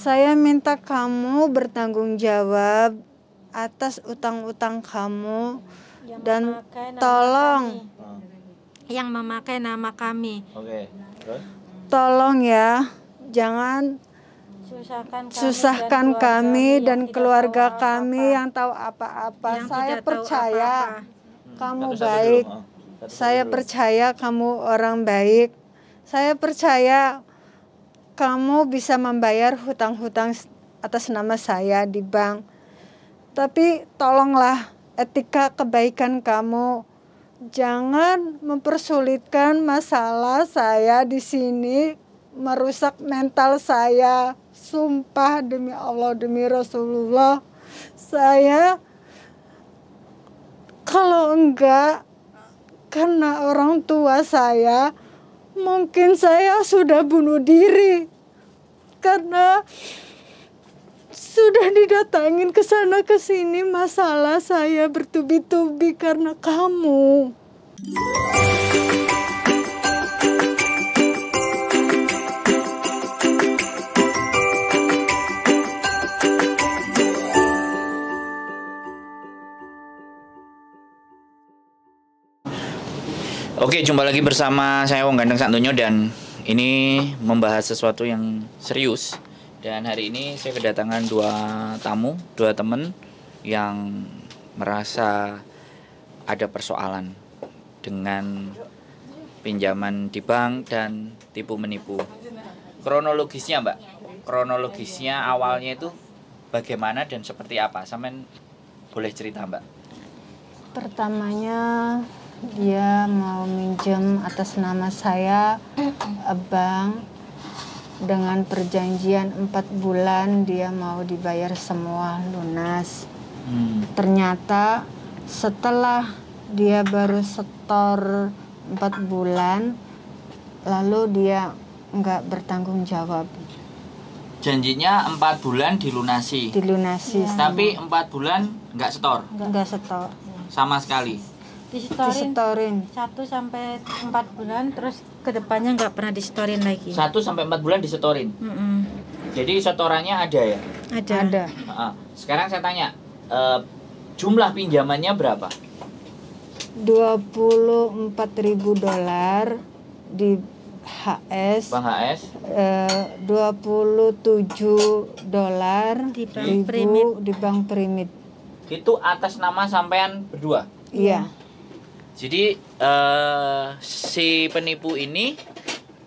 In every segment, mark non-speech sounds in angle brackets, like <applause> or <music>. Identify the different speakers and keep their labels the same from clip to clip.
Speaker 1: Saya minta kamu bertanggung jawab atas utang-utang kamu yang dan tolong
Speaker 2: kami. yang memakai nama kami. Oke. Okay.
Speaker 1: Tolong ya, jangan
Speaker 2: susahkan kami susahkan dan kami dan keluarga
Speaker 1: kami apa. yang tahu
Speaker 2: apa-apa.
Speaker 1: Saya percaya apa -apa. Hmm, kamu baik. saya percaya kamu orang baik. Saya percaya kamu bisa membayar hutang-hutang atas nama saya di bank. Tapi tolonglah etika kebaikan kamu. Jangan mempersulitkan masalah saya di sini, merusak mental saya. Sumpah demi Allah, demi Rasulullah. Saya kalau enggak karena orang tua saya Mungkin saya sudah bunuh diri karena sudah didatangin ke sana ke sini masalah saya bertubi-tubi karena kamu.
Speaker 3: Oke, jumpa lagi bersama saya Wong Gandeng Santunyo dan ini membahas sesuatu yang serius. Dan hari ini saya kedatangan dua tamu, dua teman yang merasa ada persoalan dengan pinjaman di bank dan tipu menipu. Kronologisnya, Mbak. Kronologisnya awalnya itu bagaimana dan seperti apa? Samen boleh cerita, Mbak.
Speaker 1: Pertamanya dia mau minjem atas nama saya abang dengan perjanjian empat bulan dia mau dibayar semua lunas. Hmm. Ternyata setelah dia baru setor empat bulan, lalu dia nggak bertanggung jawab.
Speaker 3: Janjinya empat bulan dilunasi. Dilunasi. Ya. Tapi empat bulan nggak setor.
Speaker 1: Nggak
Speaker 2: setor.
Speaker 3: Sama sekali
Speaker 2: disetorin, disetorin. 1 sampai empat bulan
Speaker 3: terus kedepannya nggak pernah disetorin lagi satu sampai empat bulan disetorin mm -mm. jadi setorannya ada ya ada ada sekarang saya tanya uh, jumlah pinjamannya berapa
Speaker 1: ribu dolar di HS Bang HS eh, puluh tujuh
Speaker 3: dolar di bank primit di bank primit itu atas nama sampean berdua iya, iya. Jadi uh, si penipu ini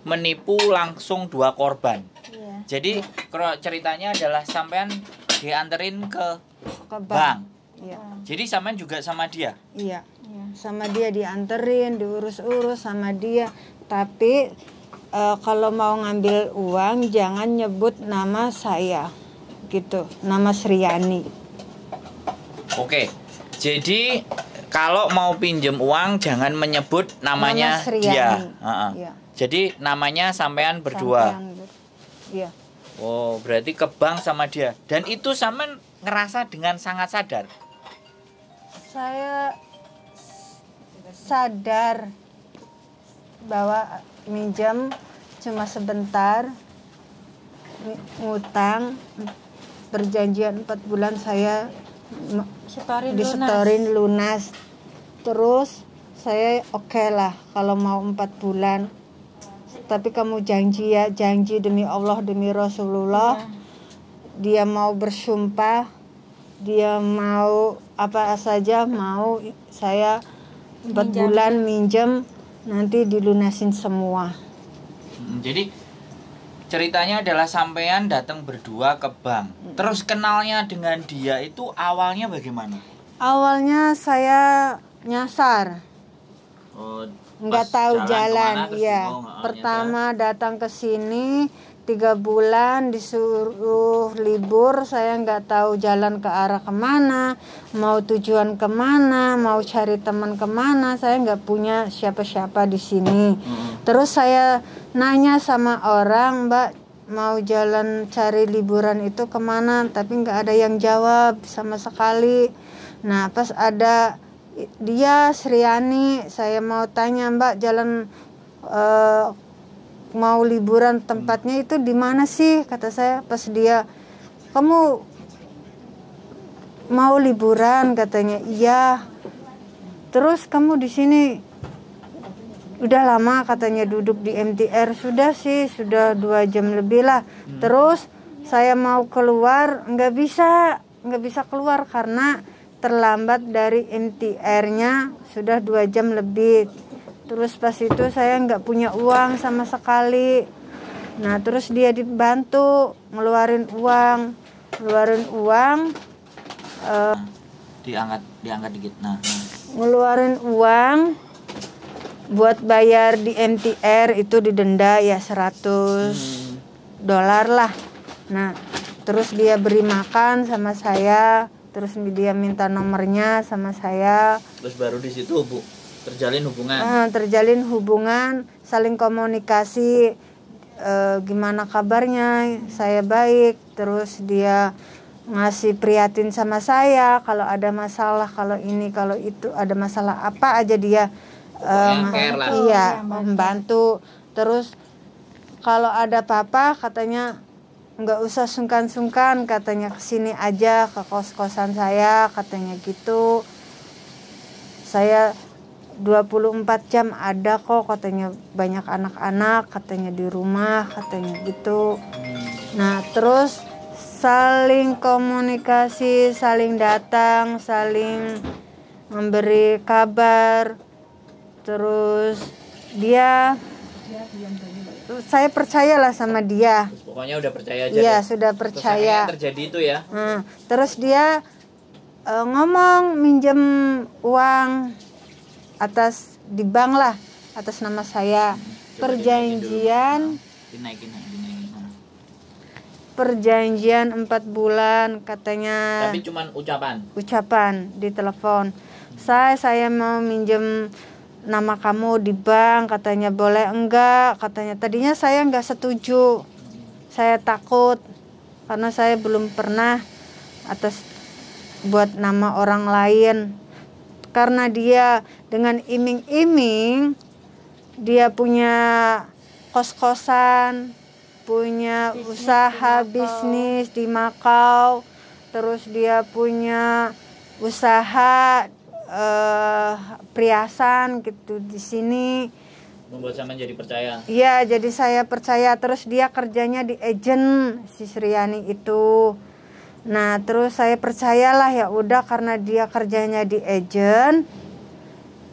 Speaker 3: menipu langsung dua korban. Iya. Jadi iya. ceritanya adalah sampean dianterin ke, ke bank. bank. Iya. Jadi sampean juga sama dia.
Speaker 1: Iya. iya. Sama dia dianterin, diurus-urus sama dia. Tapi uh, kalau mau ngambil uang jangan nyebut nama saya gitu nama Sriani
Speaker 3: oke jadi kalau mau pinjem uang jangan menyebut namanya Nama dia. Uh -uh. Ya. Jadi namanya sampean berdua. Sampean
Speaker 1: gitu. iya.
Speaker 3: Oh, berarti ke bank sama dia. Dan itu sama ngerasa dengan sangat sadar.
Speaker 1: Saya sadar bahwa minjem cuma sebentar ngutang perjanjian empat bulan saya Setorin disetorin lunas. lunas terus saya oke okay lah kalau mau empat bulan tapi kamu janji ya janji demi Allah demi Rasulullah ya. dia mau bersumpah dia mau apa saja mau saya
Speaker 3: empat bulan
Speaker 1: minjem nanti dilunasin semua
Speaker 3: hmm, jadi ceritanya adalah sampean datang berdua ke bank. Terus kenalnya dengan dia itu awalnya bagaimana?
Speaker 1: Awalnya saya nyasar. Oh, nggak tahu jalan, jalan. Kemana, iya. Pertama nyasar. datang ke sini tiga bulan disuruh libur saya nggak tahu jalan ke arah kemana mau tujuan kemana mau cari teman kemana saya nggak punya siapa-siapa di sini hmm. terus saya nanya sama orang mbak mau jalan cari liburan itu kemana tapi nggak ada yang jawab sama sekali nah pas ada dia Sriani saya mau tanya mbak jalan uh, mau liburan tempatnya itu di mana sih kata saya pas dia kamu mau liburan katanya iya terus kamu di sini udah lama katanya duduk di MTR sudah sih sudah dua jam lebih lah hmm. terus saya mau keluar nggak bisa nggak bisa keluar karena terlambat dari MTR-nya sudah dua jam lebih terus pas itu saya nggak punya uang sama sekali nah terus dia dibantu ngeluarin uang ngeluarin uang uh,
Speaker 3: diangkat diangkat dikit nah, nah
Speaker 1: ngeluarin uang buat bayar di MTR itu didenda ya 100 hmm. dolar lah nah terus dia beri makan sama saya terus dia minta nomornya sama saya
Speaker 3: terus baru di situ bu terjalin hubungan uh,
Speaker 1: terjalin hubungan saling komunikasi uh, gimana kabarnya saya baik terus dia ngasih prihatin sama saya kalau ada masalah kalau ini kalau itu ada masalah apa aja dia um, lah. iya, iya membantu terus kalau ada papa katanya nggak usah sungkan-sungkan katanya kesini aja ke kos-kosan saya katanya gitu saya 24 jam ada kok katanya banyak anak-anak katanya di rumah katanya gitu
Speaker 2: hmm.
Speaker 1: nah terus saling komunikasi saling datang saling memberi kabar terus dia saya percayalah sama dia
Speaker 3: pokoknya udah percaya aja iya sudah percaya terjadi itu ya nah,
Speaker 1: terus dia uh, ngomong minjem uang atas di bank lah atas nama saya hmm. Coba perjanjian perjanjian empat bulan katanya tapi cuman ucapan ucapan di telepon saya saya mau minjem nama kamu di bank katanya boleh enggak katanya tadinya saya enggak setuju saya takut karena saya belum pernah atas buat nama orang lain karena dia dengan iming-iming dia punya kos-kosan, punya bisnis usaha di bisnis di Makau, terus dia punya usaha eh, perhiasan gitu di sini.
Speaker 3: Membuat saya menjadi percaya.
Speaker 1: Iya, jadi saya percaya terus dia kerjanya di agent si Sriani itu. Nah, terus saya percayalah ya udah karena dia kerjanya di agent,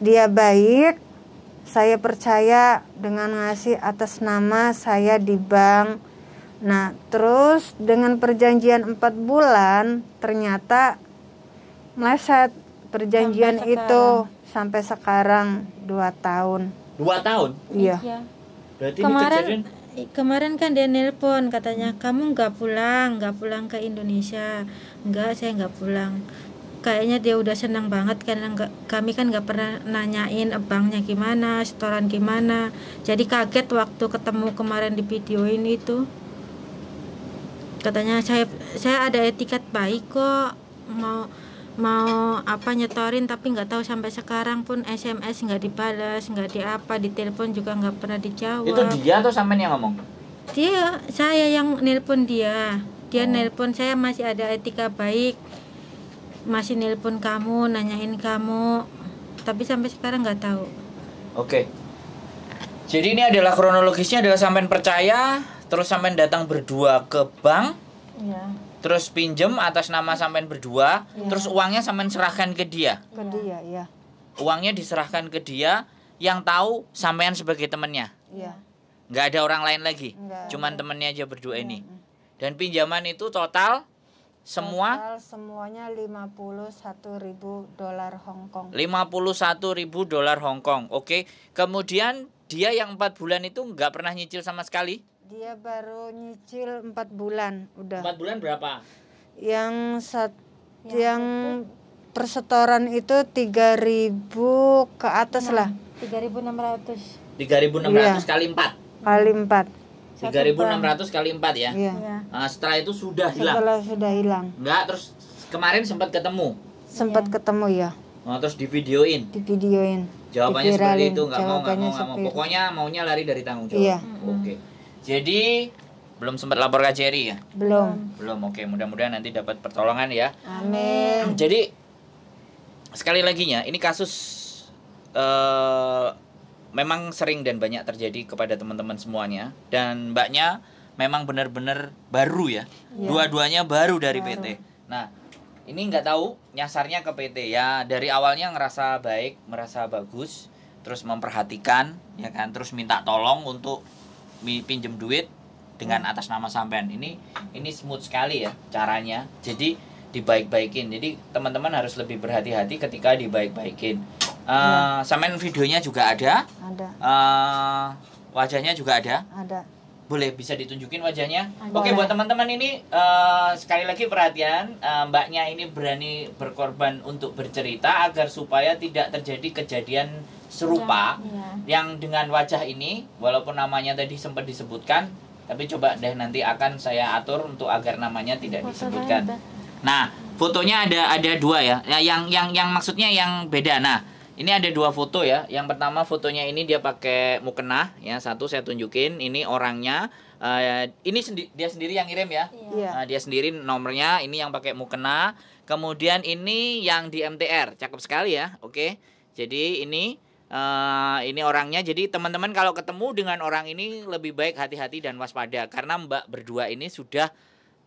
Speaker 1: dia baik. Saya percaya dengan ngasih atas nama saya di bank. Nah, terus dengan perjanjian 4 bulan ternyata meleset perjanjian sampai itu sampai sekarang 2 tahun.
Speaker 3: 2 tahun? Iya. iya.
Speaker 2: Berarti kemarin Eh, kemarin kan dia nelpon katanya kamu nggak pulang nggak pulang ke Indonesia nggak saya nggak pulang kayaknya dia udah senang banget karena gak, kami kan nggak pernah nanyain abangnya gimana setoran gimana jadi kaget waktu ketemu kemarin di video ini itu katanya saya saya ada etiket baik kok mau mau apa nyetorin tapi nggak tahu sampai sekarang pun SMS nggak dibalas nggak diapa ditelepon juga nggak pernah dijawab itu dia
Speaker 3: atau sampean yang ngomong
Speaker 2: dia saya yang nelpon dia dia oh. nelpon saya masih ada etika baik masih nelpon kamu nanyain kamu tapi sampai sekarang nggak tahu
Speaker 3: oke okay. jadi ini adalah kronologisnya adalah sampean percaya terus sampean datang berdua ke bank iya terus pinjem atas nama sampean berdua ya. terus uangnya sampean serahkan ke dia
Speaker 1: ke dia iya.
Speaker 3: uangnya diserahkan ke dia yang tahu sampean sebagai temannya. Iya. Enggak ada orang lain lagi Enggak, cuman temannya temennya aja berdua ini dan pinjaman itu total semua
Speaker 1: total semuanya 51.000 dolar Hongkong. 51.000
Speaker 3: dolar Hongkong. Oke. Kemudian dia yang empat bulan itu gak pernah nyicil sama sekali?
Speaker 1: Dia baru nyicil empat bulan udah. Empat bulan berapa? Yang sat yang, yang persetoran itu tiga ribu ke atas 6, lah.
Speaker 2: ribu enam ratus
Speaker 3: iya. kali empat Kali empat
Speaker 2: tiga ribu enam ratus
Speaker 3: kali empat ya. Iya. Nah, setelah itu sudah hilang. Setelah sudah hilang. Enggak, terus kemarin sempat ketemu. Sempat iya. ketemu ya. Nah, terus Di videoin. Jawabannya seperti itu, enggak mau enggak mau nggak mau. Pokoknya maunya lari dari tanggung jawab. Iya. Oke. Okay. Jadi belum sempat lapor ke Jerry ya? Belum. Belum. Oke, mudah-mudahan nanti dapat pertolongan ya. Amin. <clears throat> Jadi sekali lagi ya, ini kasus uh, memang sering dan banyak terjadi kepada teman-teman semuanya dan mbaknya memang benar-benar baru ya. ya. Dua-duanya baru dari baru. PT. Nah, ini nggak tahu nyasarnya ke PT ya. Dari awalnya ngerasa baik, merasa bagus, terus memperhatikan ya kan, terus minta tolong untuk pinjem duit dengan atas nama sampean ini ini smooth sekali ya caranya jadi dibaik-baikin jadi teman-teman harus lebih berhati-hati ketika dibaik-baikin uh, ya. sampean videonya juga ada ada uh, wajahnya juga ada ada boleh bisa ditunjukin wajahnya ada. oke buat teman-teman ini uh, sekali lagi perhatian uh, mbaknya ini berani berkorban untuk bercerita agar supaya tidak terjadi kejadian serupa ya, ya yang dengan wajah ini walaupun namanya tadi sempat disebutkan tapi coba deh nanti akan saya atur untuk agar namanya tidak disebutkan nah fotonya ada ada dua ya. ya yang yang yang maksudnya yang beda nah ini ada dua foto ya yang pertama fotonya ini dia pakai mukena ya satu saya tunjukin ini orangnya uh, ini sendi dia sendiri yang ngirim ya yeah. Iya. Iya. uh, dia sendiri nomornya ini yang pakai mukena kemudian ini yang di MTR cakep sekali ya oke okay. jadi ini uh, ini orangnya. Jadi teman-teman kalau ketemu dengan orang ini lebih baik hati-hati dan waspada karena Mbak berdua ini sudah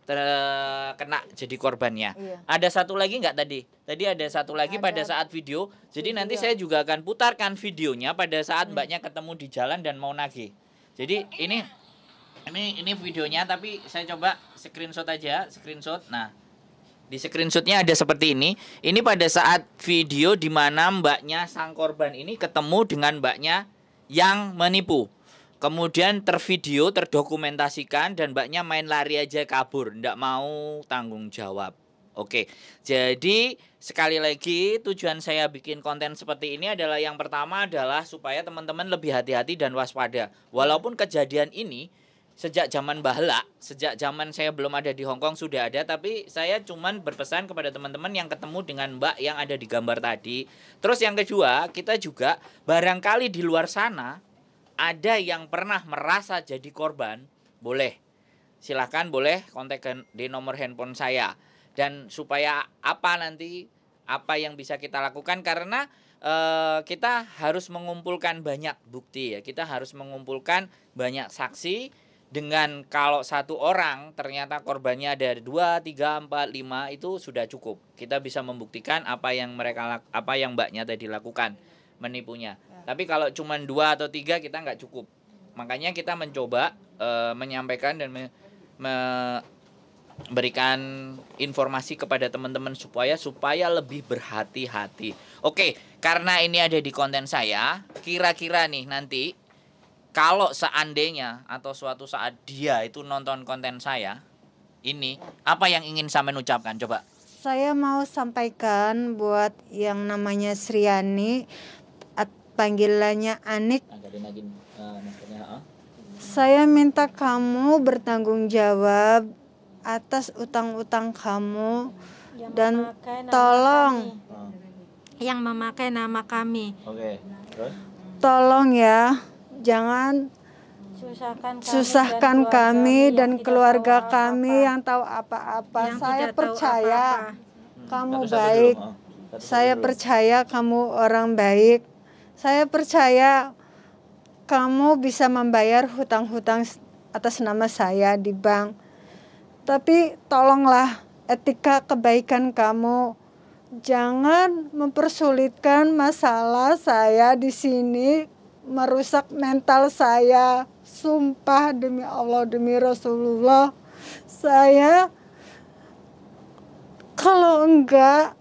Speaker 3: terkena jadi korbannya. Iya. Ada satu lagi nggak tadi? Tadi ada satu lagi ada pada saat video. Jadi video. nanti saya juga akan putarkan videonya pada saat hmm. mbaknya ketemu di jalan dan mau nagih. Jadi ini ini ini videonya tapi saya coba screenshot aja, screenshot. Nah, di screenshotnya ada seperti ini. Ini pada saat video di mana mbaknya sang korban ini ketemu dengan mbaknya yang menipu. Kemudian tervideo, terdokumentasikan dan mbaknya main lari aja kabur, tidak mau tanggung jawab. Oke, jadi sekali lagi tujuan saya bikin konten seperti ini adalah yang pertama adalah supaya teman-teman lebih hati-hati dan waspada. Walaupun kejadian ini sejak zaman bahla, sejak zaman saya belum ada di Hong Kong sudah ada, tapi saya cuman berpesan kepada teman-teman yang ketemu dengan Mbak yang ada di gambar tadi. Terus yang kedua, kita juga barangkali di luar sana ada yang pernah merasa jadi korban, boleh. Silahkan boleh kontak di nomor handphone saya. Dan supaya apa nanti, apa yang bisa kita lakukan karena Uh, kita harus mengumpulkan banyak bukti ya. Kita harus mengumpulkan banyak saksi dengan kalau satu orang ternyata korbannya ada dua tiga empat lima itu sudah cukup kita bisa membuktikan apa yang mereka apa yang mbaknya tadi lakukan menipunya ya. tapi kalau cuma dua atau tiga kita nggak cukup makanya kita mencoba e, menyampaikan dan me, memberikan informasi kepada teman-teman supaya supaya lebih berhati-hati oke karena ini ada di konten saya kira-kira nih nanti kalau seandainya atau suatu saat dia itu nonton konten saya ini apa yang ingin saya ucapkan coba
Speaker 1: saya mau sampaikan buat yang namanya Sriani panggilannya Anik
Speaker 3: eh,
Speaker 2: ah.
Speaker 1: saya minta kamu bertanggung jawab atas utang-utang kamu yang dan tolong ah.
Speaker 2: yang memakai nama kami. Okay.
Speaker 1: Tolong ya jangan
Speaker 2: susahkan kami susahkan dan kami
Speaker 1: dan keluarga kami, apa. yang tahu apa-apa. Saya percaya apa -apa. kamu Satu baik. Dulu, saya dulu. percaya kamu orang baik. Saya percaya kamu bisa membayar hutang-hutang atas nama saya di bank. Tapi tolonglah etika kebaikan kamu. Jangan mempersulitkan masalah saya di sini merusak mental saya. Sumpah demi Allah, demi Rasulullah. Saya kalau enggak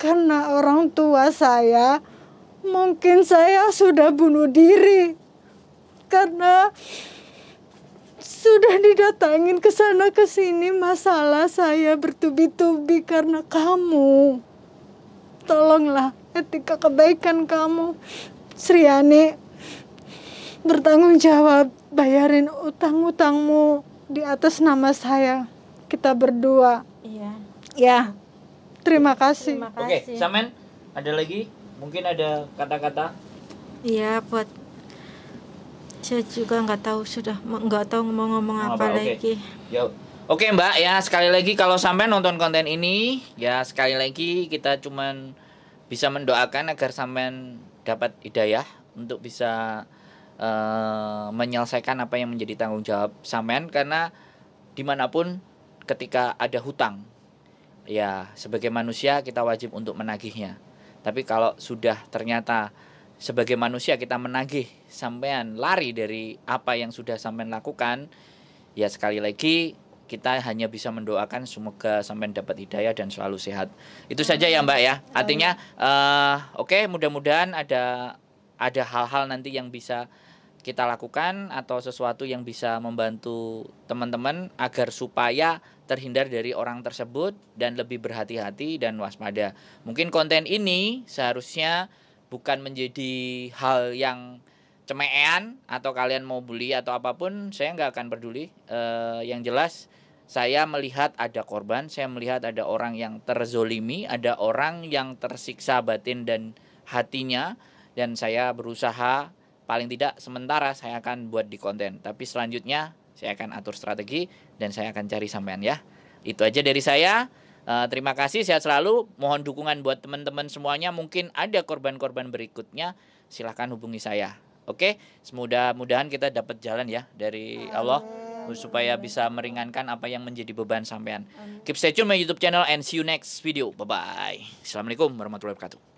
Speaker 1: karena orang tua saya mungkin saya sudah bunuh diri karena sudah didatangin ke sana ke sini masalah saya bertubi-tubi karena kamu. Tolonglah etika kebaikan kamu Sriani bertanggung jawab bayarin utang-utangmu di atas nama saya. Kita
Speaker 2: berdua. Iya. Ya. Terima kasih. kasih. Oke,
Speaker 3: Samen, ada lagi? Mungkin ada kata-kata?
Speaker 2: Iya, buat saya juga nggak tahu sudah nggak tahu mau ngomong apa, apa lagi.
Speaker 3: Oke. Oke Mbak ya sekali lagi kalau sampai nonton konten ini ya sekali lagi kita cuman bisa mendoakan agar sampean dapat hidayah untuk bisa uh, menyelesaikan apa yang menjadi tanggung jawab samen karena dimanapun ketika ada hutang ya sebagai manusia kita wajib untuk menagihnya tapi kalau sudah ternyata sebagai manusia kita menagih sampean lari dari apa yang sudah sampean lakukan ya sekali lagi kita hanya bisa mendoakan semoga sampai dapat hidayah dan selalu sehat. Itu saja ya Mbak ya. Artinya uh, oke okay, mudah-mudahan ada ada hal-hal nanti yang bisa kita lakukan atau sesuatu yang bisa membantu teman-teman agar supaya terhindar dari orang tersebut dan lebih berhati-hati dan waspada. Mungkin konten ini seharusnya bukan menjadi hal yang cemean atau kalian mau beli atau apapun saya nggak akan peduli uh, yang jelas saya melihat ada korban saya melihat ada orang yang terzolimi ada orang yang tersiksa batin dan hatinya dan saya berusaha paling tidak sementara saya akan buat di konten tapi selanjutnya saya akan atur strategi dan saya akan cari sampean ya itu aja dari saya Uh, terima kasih, sehat selalu. Mohon dukungan buat teman-teman semuanya. Mungkin ada korban-korban berikutnya. Silahkan hubungi saya. Oke, semudah-mudahan kita dapat jalan ya dari Allah supaya bisa meringankan apa yang menjadi beban sampean. Keep stay tune my YouTube channel and see you next video. Bye bye. Assalamualaikum warahmatullahi wabarakatuh.